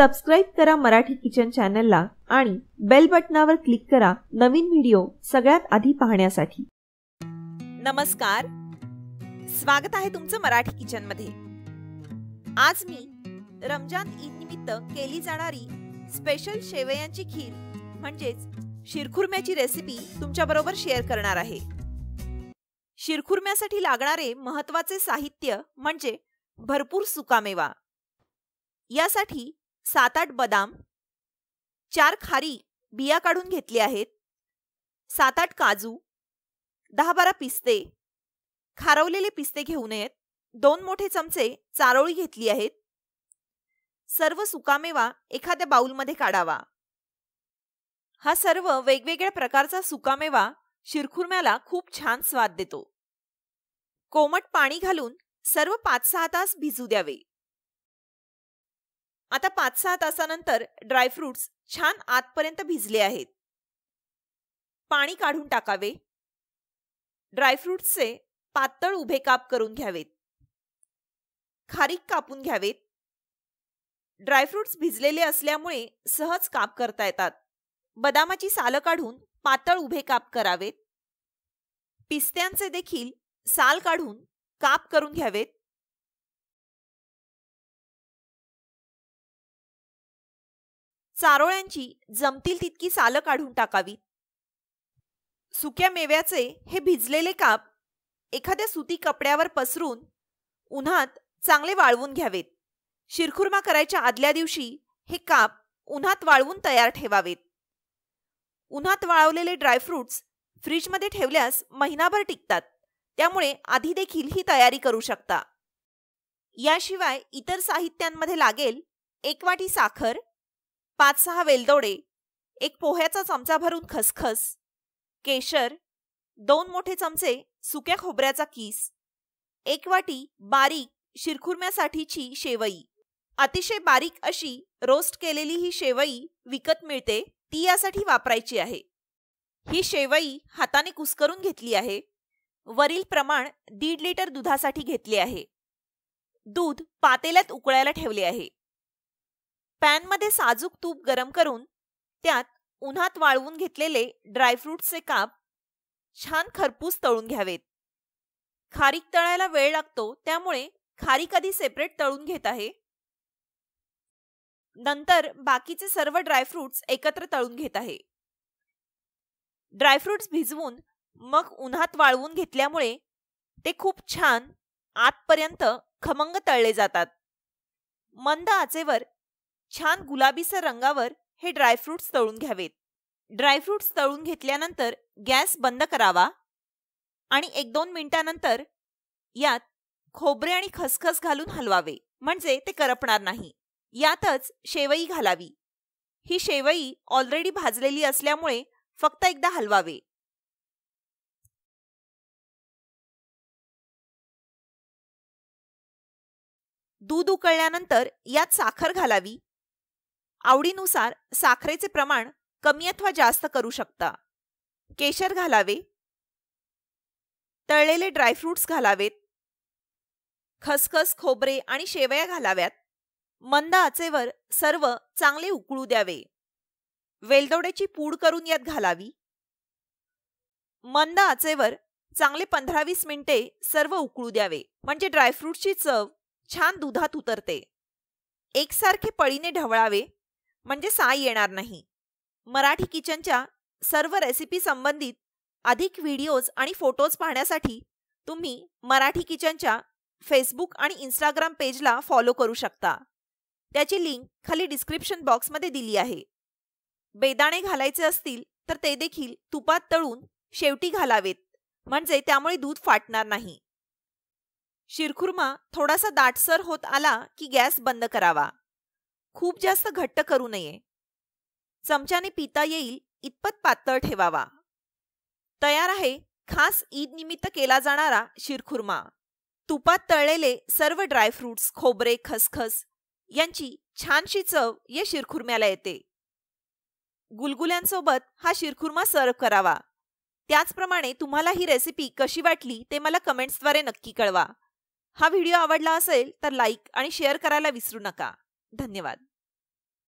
subscribe करा Marathi kitchen चॅनलला आणि बेल बटनावर क्लिक करा नवीन व्हिडिओ सगळ्यात आधी पाहण्यासाठी नमस्कार स्वागत आहे तुमचं मराठी किचन मध्ये आज मी रमजान ईद निमित्त केली जाणारी स्पेशल शेवयांची खीर म्हणजेच शिरखुर्म्याची रेसिपी तुमच्या बरोबर शेअर करणार आहे शिरखुर्म्यासाठी लागणारे महत्वाचे साहित्य म्हणजे भरपूर सुकामेवा यासाठी सात आठ बदाम चार खारी बिया काढून घेतली आहेत सात आठ काजू दहा बारा पिस्ते खारवलेले पिस्ते घेऊ नयेत दोन मोठे चमचे चारोळी घेतली आहेत सर्व सुकामेवा एखाद्या बाऊलमध्ये काढावा हा सर्व वेगवेगळ्या प्रकारचा सुकामेवा शिरखुर्म्याला खूप छान स्वाद देतो कोमट पाणी घालून सर्व पाच सहा तास भिजू द्यावे आता पाच सहा तासानंतर ड्रायफ्रुट्स छान आतपर्यंत भिजले आहेत पाणी काढून टाकावे ड्रायफ्रुट्सचे पातळ उभे काप करून घ्यावेत खारीक कापून घ्यावेत ड्रायफ्रुट्स भिजलेले असल्यामुळे सहज काप करता येतात बदामाची सालं काढून पातळ उभे काप करावेत पिस्त्यांचे देखील साल काढून काप करून घ्यावेत चारोळ्यांची जमतील तितकी सालं काढून टाकावी सुक्या मेव्याचे हे भिजलेले काप एखाद्या सुती कपड्यावर पसरून उन्हात चांगले वाळवून घ्यावेत शिरखुर्मा करायच्या आदल्या दिवशी हे काप उन्हात वाळवून तयार ठेवावेत उन्हात वाळवलेले ड्रायफ्रुट्स फ्रीजमध्ये ठेवल्यास महिनाभर टिकतात त्यामुळे आधी देखील ही तयारी करू शकता याशिवाय इतर साहित्यांमध्ये लागेल एक वाटी साखर पाच सहा वेलदोडे एक पोह्याचा चमचा भरून खसखस केशर दोन मोठे चमचे सुक्या खोबऱ्याचा किस एक वाटी बारीक शिरखुरम्यासाठीची शेवई अतिशय बारीक अशी रोस्ट केलेली ही शेवई विकत मिळते ती यासाठी वापरायची आहे ही शेवई हाताने कुस्करून घेतली आहे वरील प्रमाण दीड लिटर दुधासाठी घेतले आहे दूध पातेल्यात उकळायला ठेवले आहे पॅनमध्ये साजूक तूप गरम करून त्यात उन्हात वाळवून घेतलेले ड्रायफ्रुटचे काप छान खरपूस तळून घ्यावेत खारीक तळायला वेळ लागतो त्यामुळे खारीक आधी सेपरेट तळून घेत आहे नंतर बाकीचे सर्व ड्रायफ्रुट्स एकत्र तळून घेत आहे ड्रायफ्रुट्स भिजवून मग उन्हात वाळवून घेतल्यामुळे ते खूप छान आतपर्यंत खमंग तळले जातात मंद आचेवर छान गुलाबीसर रंगावर हे ड्रायफ्रूट्स तळून घ्यावेत ड्रायफ्रुट्स तळून घेतल्यानंतर गॅस बंद करावा आणि एक दोन मिनिटानंतर यात खोबरे आणि खसखस घालून हलवावे म्हणजे ते करपणार नाही यातच शेवई घालावी ही शेवई ऑलरेडी भाजलेली असल्यामुळे फक्त एकदा हलवावे दूध उकळल्यानंतर यात साखर घालावी आवडीनुसार साखरेचे प्रमाण कमी अथवा जास्त करू शकता केशर घालावे तळलेले ड्रायफ्रुट्स घालावेत खसखस खोबरे आणि शेवया घालाव्यात मंद आचेवर सर्व चांगले उकळू द्यावे वेलदोड्याची पूड करून यात घालावी मंद आचेवर चांगले पंधरा वीस मिनिटे सर्व उकळू द्यावे म्हणजे ड्रायफ्रूटची चव छान दुधात उतरते एकसारखे पळीने ढवळावे म्हणजे साय येणार नाही मराठी किचनच्या सर्व रेसिपी संबंधित अधिक व्हिडिओज आणि फोटोज पाहण्यासाठी तुम्ही मराठी किचनच्या फेसबुक आणि इंस्टाग्राम पेजला फॉलो करू शकता त्याची लिंक खाली डिस्क्रिप्शन बॉक्समध्ये दिली आहे बेदाणे घालायचे असतील तर ते देखील तुपात तळून शेवटी घालावेत म्हणजे त्यामुळे दूध फाटणार नाही शिरखुर्मा थोडासा दाटसर होत आला की गॅस बंद करावा खूप जास्त घट्ट करू नये चमच्याने पिता येईल इतपत पातळ ठेवावा तयार आहे खास ईद निमित्त केला जाणारा शिरखुर्मा तुपात तळलेले सर्व ड्रायफ्रुट्स खोबरे खसखस यांची छानशी चव या शिरखुर्म्याला येते गुलगुल्यांसोबत हा शिरखुर्मा सर्व करावा त्याचप्रमाणे तुम्हाला ही रेसिपी कशी वाटली ते मला कमेंट्सद्वारे नक्की कळवा हा व्हिडिओ आवडला असेल तर लाईक आणि शेअर करायला विसरू नका धन्यवाद